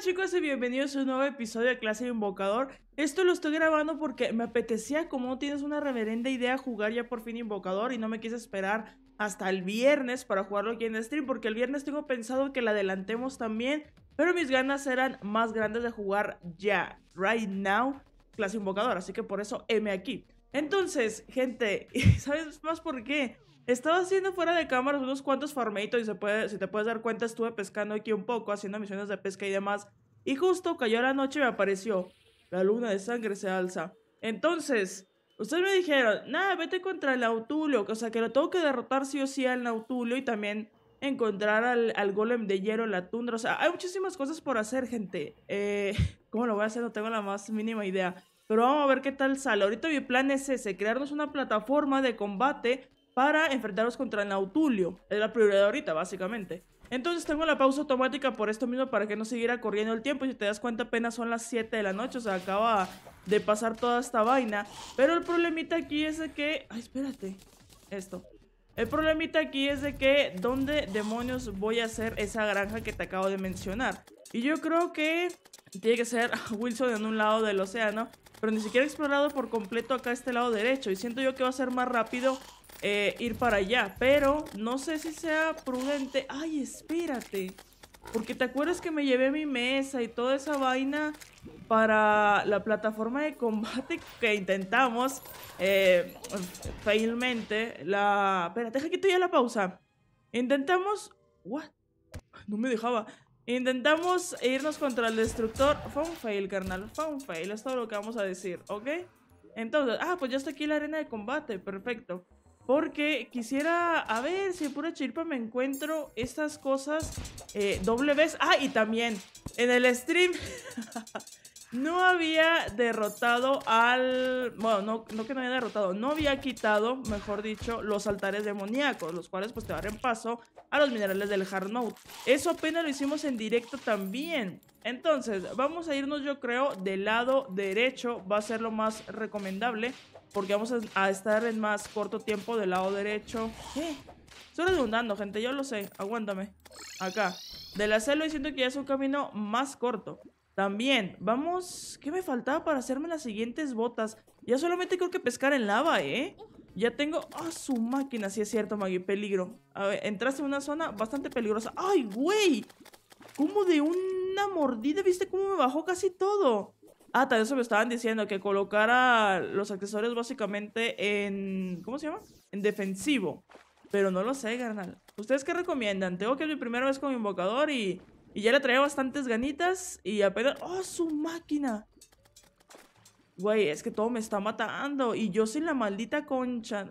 chicos y bienvenidos a un nuevo episodio de Clase Invocador. Esto lo estoy grabando porque me apetecía, como tienes una reverenda idea, jugar ya por fin Invocador y no me quise esperar hasta el viernes para jugarlo aquí en stream porque el viernes tengo pensado que la adelantemos también, pero mis ganas eran más grandes de jugar ya, right now, Clase Invocador, así que por eso M aquí. Entonces, gente, ¿sabes más por qué? Estaba haciendo fuera de cámara unos cuantos farmeitos y se puede, si te puedes dar cuenta, estuve pescando aquí un poco, haciendo misiones de pesca y demás. Y justo cayó la noche y me apareció. La luna de sangre se alza. Entonces, ustedes me dijeron, nada, vete contra el Nautulio. O sea, que lo tengo que derrotar sí o sí al Nautulio y también encontrar al, golem de hierro en la tundra. O sea, hay muchísimas cosas por hacer, gente. Eh, ¿Cómo lo voy a hacer? No tengo la más mínima idea. Pero vamos a ver qué tal sale. Ahorita mi plan es ese, crearnos una plataforma de combate para enfrentaros contra Nautulio. Es la prioridad ahorita, básicamente. Entonces tengo la pausa automática por esto mismo para que no siguiera corriendo el tiempo. Si te das cuenta, apenas son las 7 de la noche, o sea, acaba de pasar toda esta vaina. Pero el problemita aquí es de que... Ay, espérate. Esto. El problemita aquí es de que ¿dónde demonios voy a hacer esa granja que te acabo de mencionar? Y yo creo que tiene que ser Wilson en un lado del océano, pero ni siquiera he explorado por completo acá este lado derecho y siento yo que va a ser más rápido eh, ir para allá. Pero no sé si sea prudente. Ay, espérate. Porque te acuerdas que me llevé mi mesa y toda esa vaina para la plataforma de combate que intentamos eh, failmente. La. Espérate, deja que estoy ya la pausa. Intentamos. ¿What? No me dejaba. Intentamos irnos contra el destructor. Fue fail, carnal. Fue fail. Es todo lo que vamos a decir, ¿ok? Entonces, ah, pues ya está aquí la arena de combate. Perfecto. Porque quisiera, a ver si pura chirpa me encuentro estas cosas eh, doble vez. Ah, y también en el stream no había derrotado al. Bueno, no, que no había derrotado, no había quitado, mejor dicho, los altares demoníacos, los cuales pues te darán paso a los minerales del Hard Note. Eso apenas lo hicimos en directo también. Entonces, vamos a irnos, yo creo, del lado derecho, va a ser lo más recomendable, porque vamos a, estar en más corto tiempo del lado derecho. ¿Qué? Estoy redundando, gente, yo lo sé, aguántame. Acá. De la hacerlo diciendo que ya es un camino más corto. También, vamos... ¿Qué me faltaba para hacerme las siguientes botas? Ya solamente creo que pescar en lava, ¿eh? Ya tengo... ¡Ah, su máquina! Sí es cierto, Magui. peligro. A ver, entraste en una zona bastante peligrosa. ¡Ay, güey! Como de una mordida, ¿viste cómo me bajó casi todo? Ah, tal vez me estaban diciendo que colocara los accesorios básicamente en... ¿Cómo se llama? En defensivo. Pero no lo sé, carnal. ¿Ustedes qué recomiendan? Tengo que ir mi primera vez con invocador y y ya le traía bastantes ganitas y apenas... ¡Oh, su máquina! Güey, es que todo me está matando. Y yo sin la maldita concha.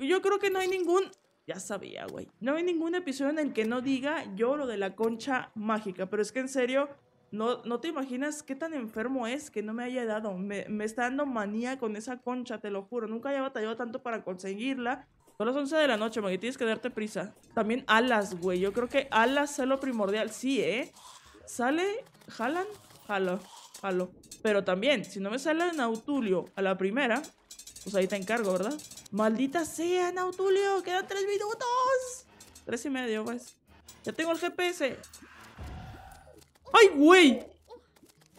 Yo creo que no hay ningún... Ya sabía, güey. No hay ningún episodio en el que no diga yo lo de la concha mágica. Pero es que en serio, no, no te imaginas qué tan enfermo es que no me haya dado. Me, me está dando manía con esa concha, te lo juro. Nunca había batallado tanto para conseguirla. Son las 11 de la noche, que tienes que darte prisa. También alas, güey. Yo creo que alas es lo primordial. Sí, ¿eh? Sale, jalan, jalo, jalo. Pero también, si no me sale Nautulio a la primera, pues ahí te encargo, ¿verdad? ¡Maldita sea, Nautulio! ¡Quedan tres minutos! Tres y medio, pues. Ya tengo el GPS. ¡Ay, güey!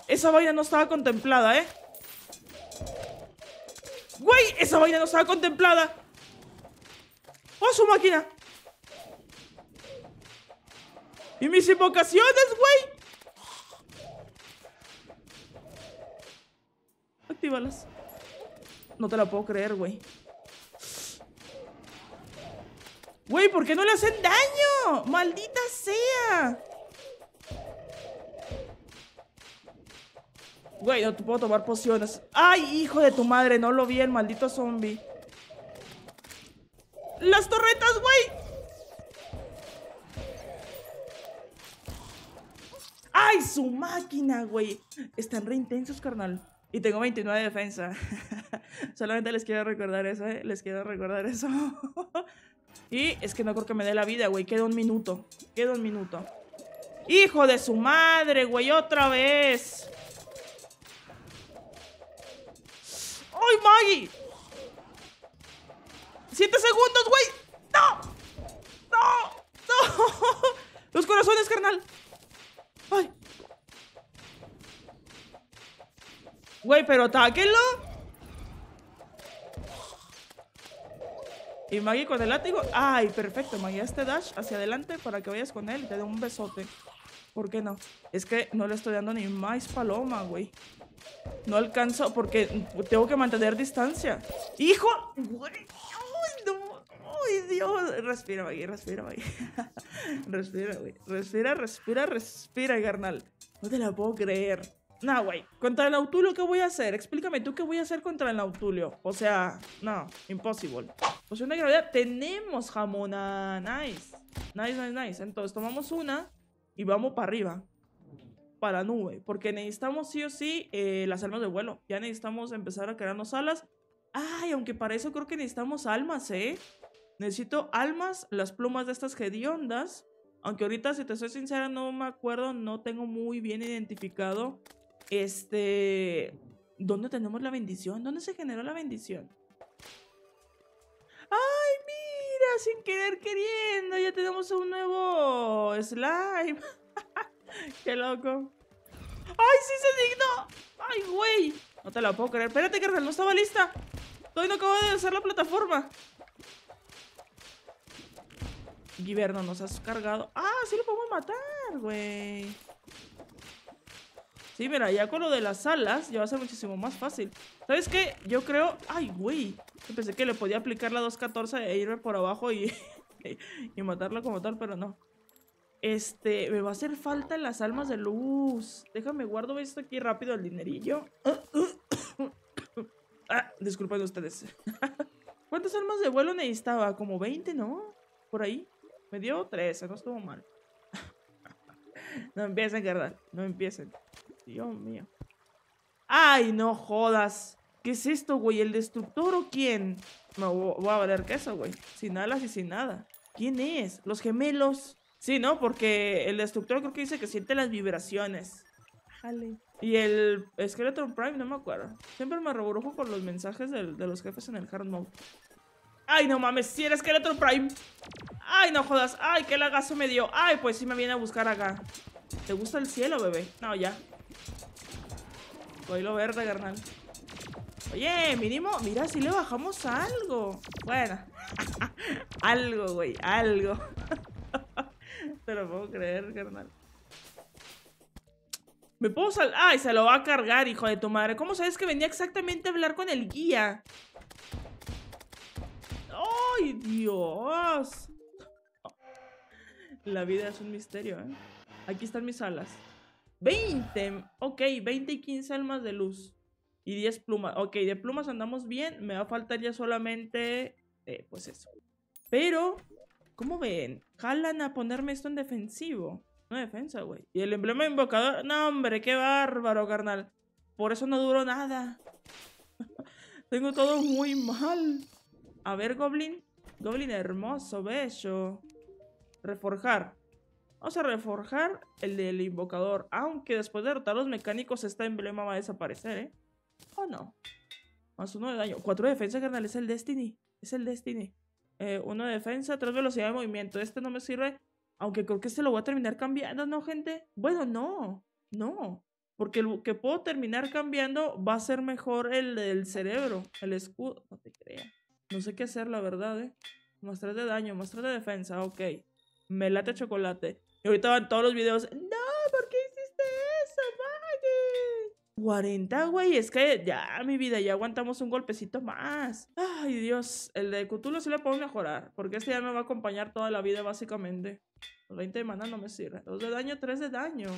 Esa vaina no estaba contemplada, ¿eh? ¡Güey! Esa vaina no estaba contemplada. ¡Oh, su máquina! ¡Y mis invocaciones, güey! Actívalas. No te la puedo creer, güey. Güey, ¿por qué no le hacen daño? ¡Maldita sea! Güey, no te puedo tomar pociones. ¡Ay, hijo de tu madre! No lo vi el maldito zombie las torretas, güey. ¡Ay, su máquina, güey! Están re intensos, carnal. Y tengo 29 de defensa. Solamente les quiero recordar eso, ¿eh? Les quiero recordar eso. y es que no creo que me dé la vida, güey. Queda un minuto. Queda un minuto. ¡Hijo de su madre, güey! ¡Otra vez! ¡Ay, Maggie! ¡Siete segundos, güey! ¡No! ¡No! ¡No! Los corazones, carnal. ¡Ay! Güey, pero táquelo. Y Maggie con el látigo. ¡Ay, perfecto! Maggie, este dash hacia adelante para que vayas con él te dé un besote. ¿Por qué no? Es que no le estoy dando ni más paloma, güey. No alcanzo porque tengo que mantener distancia. ¡Hijo! ¡Güey! ay Dios, respira, güey, respira, güey. respira, güey. Respira, respira, respira, carnal. No te la puedo creer. no güey. Contra el Nautulio, ¿qué voy a hacer? Explícame tú qué voy a hacer contra el Nautulio. O sea, no, imposible. Poción de gravedad. Tenemos jamona. Ah, nice. Nice, nice, nice. Entonces tomamos una y vamos para arriba. Para la nube. Porque necesitamos sí o sí eh, las almas de vuelo. Ya necesitamos empezar a crearnos alas. Ay, aunque para eso creo que necesitamos almas, ¿eh? necesito almas, las plumas de estas hediondas. Aunque ahorita, si te soy sincera, no me acuerdo, no tengo muy bien identificado. Este. ¿Dónde tenemos la bendición? ¿Dónde se generó la bendición? ¡Ay, mira! Sin querer queriendo, ya tenemos un nuevo slime. ¡Qué loco! ¡Ay, sí se dignó! ¡Ay, güey! No te la puedo creer. Espérate, carnal, no estaba lista. Todavía no acabo de usar la plataforma. Giverno, nos has cargado. ¡Ah, sí lo podemos matar, güey! Sí, mira, ya con lo de las alas ya va a ser muchísimo más fácil. ¿Sabes qué? Yo creo... ¡Ay, güey! Pensé que le podía aplicar la 214 e irme por abajo y... y matarlo como tal, pero no. Este, me va a hacer falta las almas de luz. Déjame, guardo esto aquí rápido, el dinerillo. ah, disculpen ustedes. ¿Cuántas almas de vuelo necesitaba? Como 20, ¿no? Por ahí. Me dio 13, no estuvo mal. no empiecen, ¿verdad? No empiecen. Dios mío. ¡Ay, no jodas! ¿Qué es esto, güey? ¿El destructor o quién? Me voy a valer queso, güey. Sin alas y sin nada. ¿Quién es? Los gemelos. Sí, ¿no? Porque el destructor creo que dice que siente las vibraciones. Jale. Y el Skeleton Prime, no me acuerdo. Siempre me reborujo con los mensajes de, de los jefes en el hard mode. Ay, no mames, si eres otro Prime Ay, no jodas, ay, qué lagazo me dio Ay, pues sí me viene a buscar acá ¿Te gusta el cielo, bebé? No, ya Voy lo verde, carnal Oye, mínimo, mira, si le bajamos algo Bueno Algo, güey, algo Te lo puedo creer, carnal me puedo sal... ¡Ay, se lo va a cargar, hijo de tu madre! ¿Cómo sabes que venía exactamente a hablar con el guía? ¡Ay, Dios! La vida es un misterio, ¿eh? Aquí están mis alas. 20. Ok, 20 y 15 almas de luz. Y 10 plumas. Ok, de plumas andamos bien. Me va a faltar ya solamente... Eh, pues eso. Pero, ¿cómo ven? Jalan a ponerme esto en defensivo. No defensa, güey. Y el emblema invocador... No, hombre, qué bárbaro, carnal. Por eso no duró nada. Tengo todo muy mal. A ver, Goblin. Goblin hermoso, bello. Reforjar. Vamos a reforjar el del invocador. Aunque después de derrotar los mecánicos, este emblema va a desaparecer, ¿eh? ¿O no? Más uno de daño. Cuatro de defensa, carnal. Es el Destiny. Es el Destiny. Eh, uno de defensa, tres velocidad de movimiento. Este no me sirve. Aunque creo que este lo voy a terminar cambiando, ¿no, gente? Bueno, no. No. Porque el que puedo terminar cambiando va a ser mejor el del cerebro. El escudo. No te creas. No sé qué hacer, la verdad, ¿eh? Más de daño, más de defensa, ok. Me chocolate. Y ahorita van todos los videos. No, ¿por qué hiciste eso, madre? 40, güey. Es que ya, mi vida, ya aguantamos un golpecito más. Ay, Dios. El de Cthulhu sí le puedo mejorar. Porque este ya me va a acompañar toda la vida, básicamente. Los 20 de mana no me sirve. 2 de daño, 3 de daño.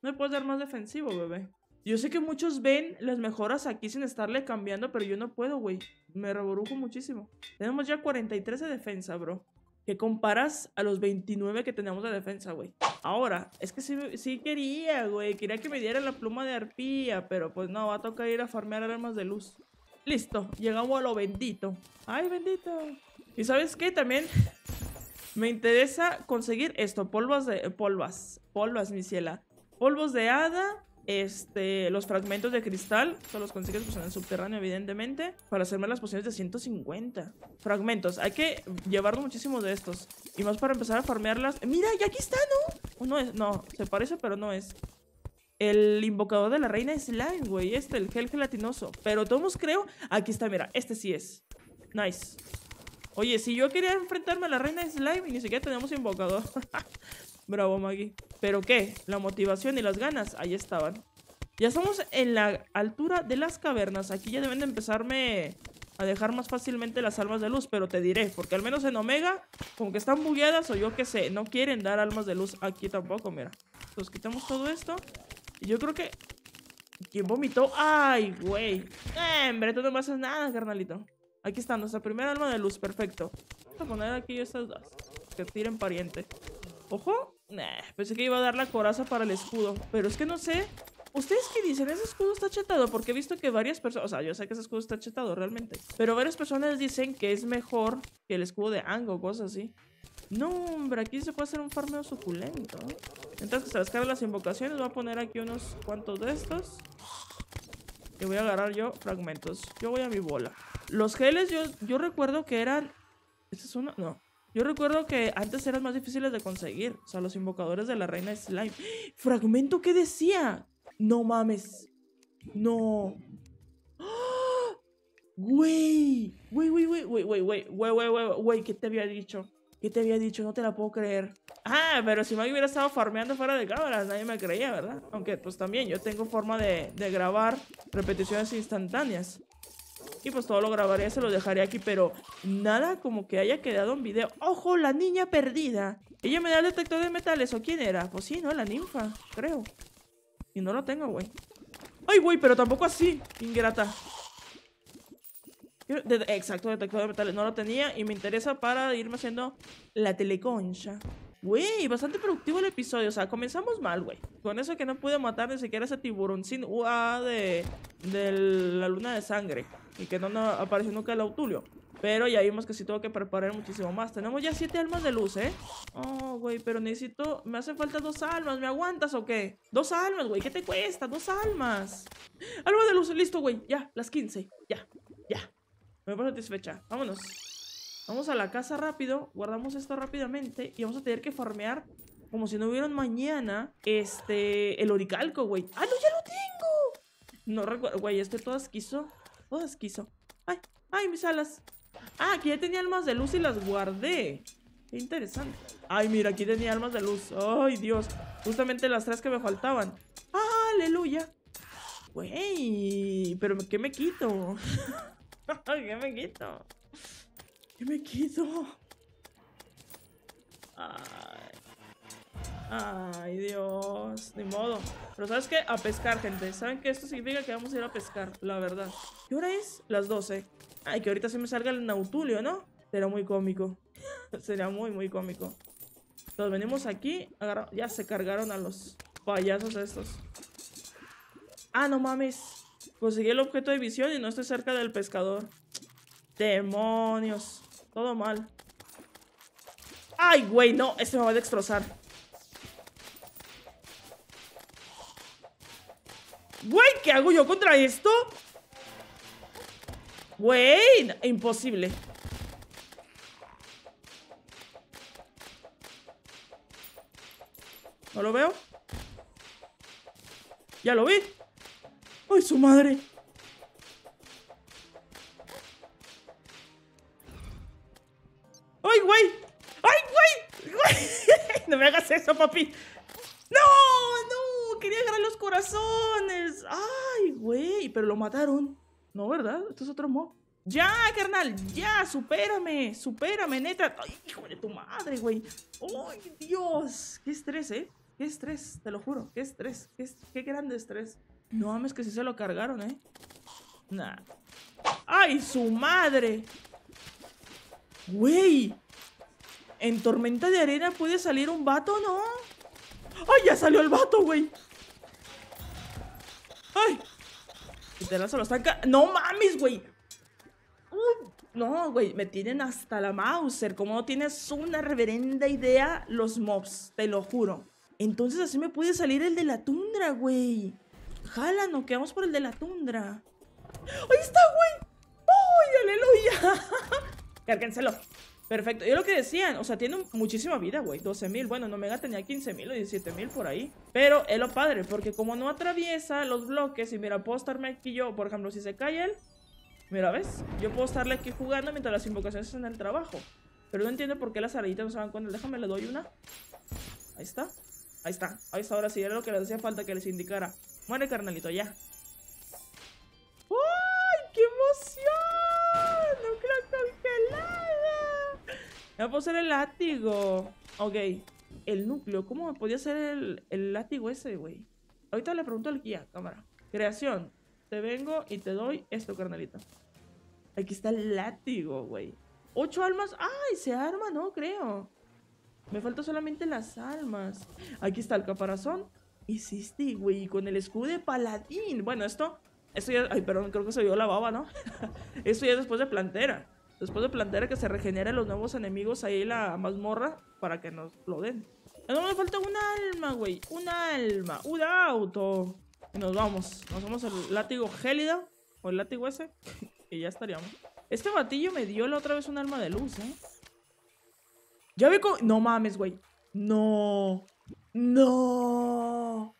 No me puedes dar más defensivo, bebé. Yo sé que muchos ven las mejoras aquí sin estarle cambiando, pero yo no puedo, güey. Me reborujo muchísimo. Tenemos ya 43 de defensa, bro. Que comparas a los 29 que tenemos de defensa, güey. Ahora, es que sí, sí quería, güey. Quería que me diera la pluma de arpía, pero pues no, va a tocar ir a farmear armas de luz. Listo, llegamos a lo bendito. Ay, bendito. Y sabes qué, también me interesa conseguir esto, polvas de... Polvas, polvas, mi ciela. Polvos de hada, este, los fragmentos de cristal, solo los consigues pues, en el subterráneo, evidentemente, para hacerme las pociones de 150. Fragmentos, hay que llevar muchísimos de estos. Y más para empezar a farmearlas. ¡Mira, y aquí está, no! No es, no, se parece, pero no es. El invocador de la reina es Slime, güey. Este, el gel gelatinoso. Pero todos creo... Aquí está, mira, este sí es. Nice. Oye, si yo quería enfrentarme a la reina de Slime y ni siquiera tenemos invocador. Bravo, Maggie. ¿Pero qué? La motivación y las ganas, ahí estaban. Ya estamos en la altura de las cavernas. Aquí ya deben de empezarme a dejar más fácilmente las almas de luz, pero te diré, porque al menos en Omega, como que están bugueadas o yo qué sé, no quieren dar almas de luz aquí tampoco, mira. Entonces quitamos todo esto. Y yo creo que... ¿Quién vomitó? ¡Ay, güey! Eh, hombre, tú no me haces nada, carnalito. Aquí está nuestra primera alma de luz, perfecto. Vamos a poner aquí estas dos. Que tiren pariente. ¡Ojo! Nah, pensé que iba a dar la coraza para el escudo. Pero es que no sé. ¿Ustedes qué dicen? ¿Ese escudo está chetado? Porque he visto que varias personas... O sea, yo sé que ese escudo está chetado realmente. Pero varias personas dicen que es mejor que el escudo de Ango cosas así. No, hombre, aquí se puede hacer un farmeo suculento. Entonces que se las invocaciones, voy a poner aquí unos cuantos de estos. Y voy a agarrar yo fragmentos. Yo voy a mi bola. Los geles yo, yo recuerdo que eran... ¿Este es uno? No. Yo recuerdo que antes eran más difíciles de conseguir. O sea, los invocadores de la reina slime. ¿Fragmento qué decía? No mames. No. Güey. Güey, güey, güey, güey, güey, güey, güey, güey, wey ¿qué te había dicho? ¿Qué te había dicho? No te la puedo creer. Ah, pero si me hubiera estado farmeando fuera de cámaras, nadie me creía, ¿verdad? Aunque, pues también, yo tengo forma de, de grabar repeticiones instantáneas. Y pues todo lo grabaré, se lo dejaré aquí, pero nada como que haya quedado en video. ¡Ojo, la niña perdida! ¿Ella me da el detector de metales o quién era? Pues sí, ¿no? La ninfa, creo. Y no lo tengo, güey. ¡Ay, güey! Pero tampoco así, ingrata. Exacto, detector de metales. No lo tenía y me interesa para irme haciendo la teleconcha. Güey, bastante productivo el episodio. O sea, comenzamos mal, güey. Con eso que no pude matar ni siquiera ese tiburón sin UA de, de la luna de sangre. Y que no, apareció nunca el autulio. Pero ya vimos que sí tengo que preparar muchísimo más. Tenemos ya siete almas de luz, ¿eh? Oh, güey, pero necesito... Me hacen falta dos almas. ¿Me aguantas o qué? Dos almas, güey. ¿Qué te cuesta? Dos almas. Almas de luz. Listo, güey. Ya, las 15. Ya, ya. Me voy satisfecha. Vámonos. Vamos a la casa rápido, guardamos esto rápidamente y vamos a tener que farmear como si no hubiera mañana este, el oricalco, güey. ¡Ah, no, ya lo tengo! No recuerdo, güey, este todo quiso Todo quiso ¡Ay, ay, mis alas! Ah, aquí ya tenía almas de luz y las guardé. Qué interesante. Ay, mira, aquí tenía almas de luz. Ay, Dios. Justamente las tres que me faltaban. ¡Aleluya! Güey, pero ¿qué me quito? ¿Qué me quito? ¿Qué me quito? Ay. Ay, Dios. Ni modo. Pero ¿sabes qué? A pescar, gente. ¿Saben qué esto significa? Que vamos a ir a pescar, la verdad. ¿Qué hora es? Las 12. Ay, que ahorita se me salga el nautulio, ¿no? Será muy cómico. Será muy, muy cómico. Nos venimos aquí. Ya se cargaron a los payasos estos. Ah, no mames. Conseguí el objeto de visión y no estoy cerca del pescador. Demonios. Todo mal. ¡Ay, güey! No, este me va a destrozar. Güey, ¿qué hago yo contra esto? Güey, imposible. ¿No lo veo? Ya lo vi. ¡Ay, su madre! güey! ¡Ay, güey! ¡No me hagas eso, papi! ¡No! ¡No! ¡Quería agarrar los corazones! ¡Ay, güey! Pero lo mataron. No, ¿verdad? Esto es otro mob. ¡Ya, carnal! ¡Ya! ¡Supérame! ¡Supérame, neta! ¡Ay, hijo de tu madre, güey! ¡Ay, Dios! ¡Qué estrés, eh! ¡Qué estrés! Te lo juro. ¡Qué estrés! ¡Qué, qué grande estrés! No mames que si se lo cargaron, eh. Nah. ¡Ay, su madre! ¡Güey! en tormenta de arena puede salir un vato, ¿no? ¡Ay, ya salió el vato, güey! ¡Ay! Y te lanza los ¡No mames, güey! ¡Uy! No, güey, me tienen hasta la Mauser. Como no tienes una reverenda idea, los mobs, te lo juro. Entonces así me puede salir el de la tundra, güey. Jala, no quedamos por el de la tundra. ¡Ahí está, güey! ¡Ay, aleluya! Cárguenselo. Perfecto. Y lo que decían, o sea, tiene muchísima vida, güey. 12.000. Bueno, no mega tenía 15.000 o 17.000 por ahí. Pero es lo padre, porque como no atraviesa los bloques, y mira, puedo estarme aquí yo, por ejemplo, si se cae él, mira, ¿ves? Yo puedo estarle aquí jugando mientras las invocaciones están en el trabajo. Pero no entiendo por qué las araditas no se van Déjame, le doy una. Ahí está. Ahí está. Ahí está. Ahora sí, era lo que les hacía falta que les indicara. Muere, carnalito, ya. ¡Ay, qué emoción! Me puedo hacer el látigo. Ok. El núcleo. ¿Cómo podía ser el, látigo ese, güey? Ahorita le pregunto al guía, cámara. Creación. Te vengo y te doy esto, carnalita. Aquí está el látigo, güey. Ocho almas. ¡Ay! Se arma, no creo. Me faltan solamente las almas. Aquí está el caparazón. Hiciste, güey. Con el escudo de paladín. Bueno, esto. Esto ya. Ay, perdón, creo que se vio la baba, ¿no? esto ya es después de plantera. Después de plantear que se regeneren los nuevos enemigos ahí en la mazmorra para que nos lo den. No me falta un alma, güey. Un alma. Un auto. Y nos vamos. Nos vamos al látigo gélida. O el látigo ese. y ya estaríamos. Este batillo me dio la otra vez un alma de luz, ¿eh? Ya vi cómo. No mames, güey. No. No.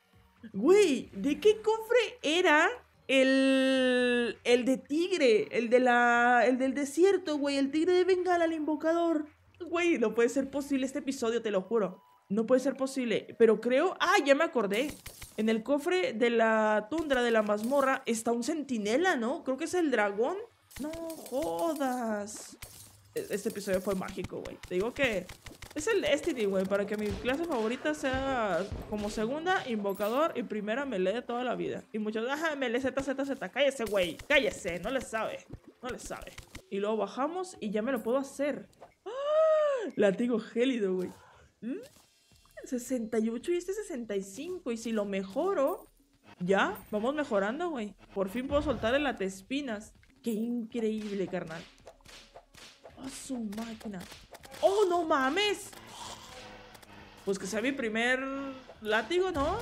Güey, ¿de qué cofre era el, el de tigre, el, de la, el del desierto, güey, el tigre de Bengala, el invocador. Güey, no puede ser posible este episodio, te lo juro. No puede ser posible. Pero creo... Ah, ya me acordé. En el cofre de la tundra de la mazmorra está un centinela, ¿no? Creo que es el dragón. No jodas. E-, este episodio fue mágico, güey. Te digo que es el Destiny, güey, para que mi clase favorita sea como segunda, invocador y primera melee de toda la vida. Y muchos, ajá, melee Z, Z, Z, cállese, güey, cállese, no le sabe, no le sabe. Y luego bajamos y ya me lo puedo hacer. ¡Ah! Latigo gélido, güey. 68 mm, y este 65. Y si lo mejoro, ya, vamos mejorando, güey. Por fin puedo soltar el espinas Qué increíble, carnal su máquina. ¡Oh, no mames! Pues que sea mi primer látigo, ¿no?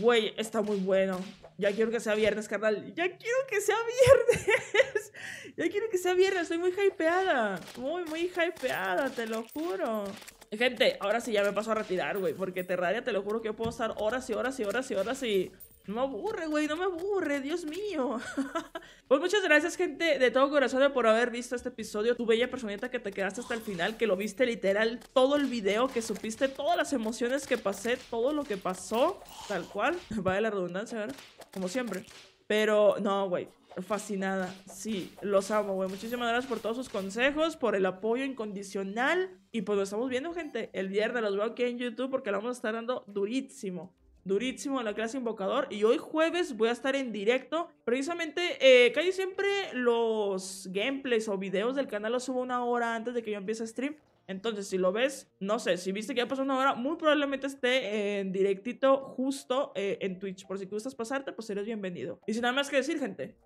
Güey, está muy bueno. Ya quiero que sea viernes, carnal. Ya quiero que sea viernes. Ya quiero que sea viernes, estoy muy hypeada. Muy, muy hypeada, te lo juro. Gente, ahora sí ya me paso a retirar, güey. Porque Terraria, te lo juro que yo puedo estar horas y horas y horas y horas y... No me aburre, güey, no me aburre, Dios mío. pues muchas gracias, gente, de todo corazón por haber visto este episodio. Tu bella personita que te quedaste hasta el final, que lo viste literal todo el video, que supiste todas las emociones que pasé, todo lo que pasó, tal cual. Vaya la redundancia, ¿verdad? Como siempre. Pero, no, güey, fascinada. Sí, los amo, güey. Muchísimas gracias por todos sus consejos, por el apoyo incondicional. Y pues lo estamos viendo, gente. El viernes los veo aquí en YouTube porque la vamos a estar dando durísimo. Durísimo en la clase invocador. Y hoy jueves voy a estar en directo. Precisamente, eh, casi siempre los gameplays o videos del canal los subo una hora antes de que yo empiece a stream. Entonces, si lo ves, no sé, si viste que ya pasó una hora, muy probablemente esté en directito justo eh, en Twitch. Por si tú gustas pasarte, pues eres bienvenido. Y sin nada más que decir, gente,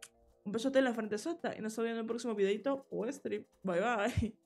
un besote en la frente sota y nos vemos en el próximo videito o stream. Bye bye.